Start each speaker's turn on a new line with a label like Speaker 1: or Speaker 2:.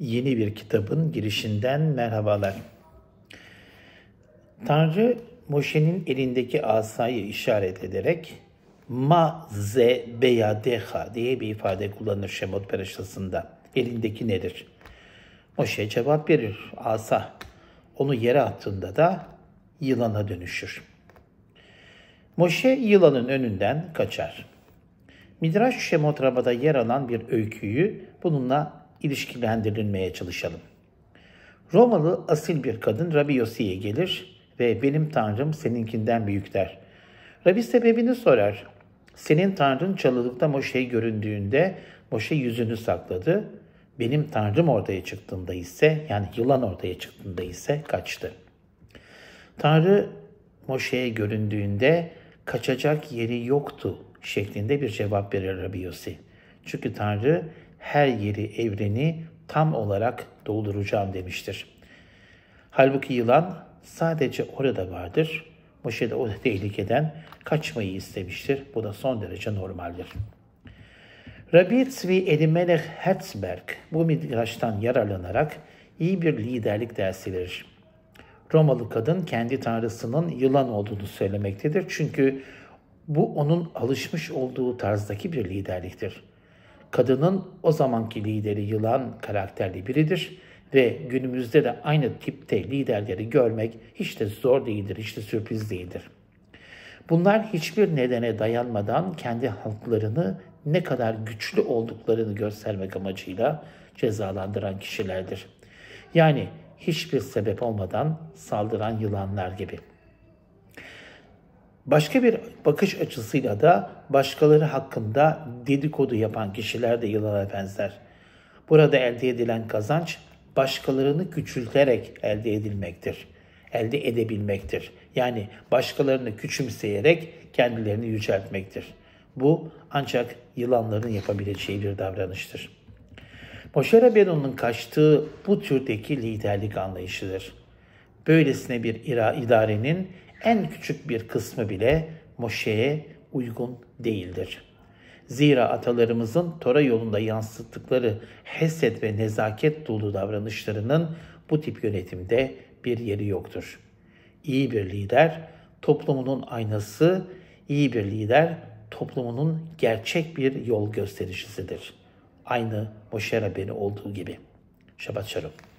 Speaker 1: yeni bir kitabın girişinden merhabalar. Tanrı Moşe'nin elindeki asayı işaret ederek ma ze beyadeha diye bir ifade kullanır Şemot Perişası'nda. Elindeki nedir? Moşe cevap verir. Asa. Onu yere attığında da yılana dönüşür. Moşe yılanın önünden kaçar. Midraş Şemot Raba'da yer alan bir öyküyü bununla ilişkilendirilmeye çalışalım. Romalı asil bir kadın Rabbi Yosi'ye gelir ve benim tanrım seninkinden büyük der. Rabbi sebebini sorar. Senin tanrın çalılıkta Moşe'yi göründüğünde Moşe yüzünü sakladı. Benim tanrım ortaya çıktığında ise yani yılan ortaya çıktığında ise kaçtı. Tanrı Moşe'ye göründüğünde kaçacak yeri yoktu şeklinde bir cevap verir Rabbi Yossi. Çünkü Tanrı her yeri, evreni tam olarak dolduracağım demiştir. Halbuki yılan sadece orada vardır. Moşe de o tehlikeden kaçmayı istemiştir. Bu da son derece normaldir. Rabbi Tzvi Elimelech Hetzberg bu midraştan yararlanarak iyi bir liderlik dersi verir. Romalı kadın kendi tanrısının yılan olduğunu söylemektedir. Çünkü bu onun alışmış olduğu tarzdaki bir liderliktir kadının o zamanki lideri yılan karakterli biridir ve günümüzde de aynı tipte liderleri görmek hiç de zor değildir, hiç de sürpriz değildir. Bunlar hiçbir nedene dayanmadan kendi halklarını ne kadar güçlü olduklarını göstermek amacıyla cezalandıran kişilerdir. Yani hiçbir sebep olmadan saldıran yılanlar gibi.'' Başka bir bakış açısıyla da başkaları hakkında dedikodu yapan kişiler de yılana benzer. Burada elde edilen kazanç başkalarını küçülterek elde edilmektir. Elde edebilmektir. Yani başkalarını küçümseyerek kendilerini yüceltmektir. Bu ancak yılanların yapabileceği bir davranıştır. Moshe Rabbeinu'nun kaçtığı bu türdeki liderlik anlayışıdır. Böylesine bir ira, idarenin en küçük bir kısmı bile Moşe'ye uygun değildir. Zira atalarımızın Tora yolunda yansıttıkları heset ve nezaket dolu davranışlarının bu tip yönetimde bir yeri yoktur. İyi bir lider toplumunun aynası, iyi bir lider toplumunun gerçek bir yol göstericisidir. Aynı Moşe Rabbeni olduğu gibi. Şabat Şarım.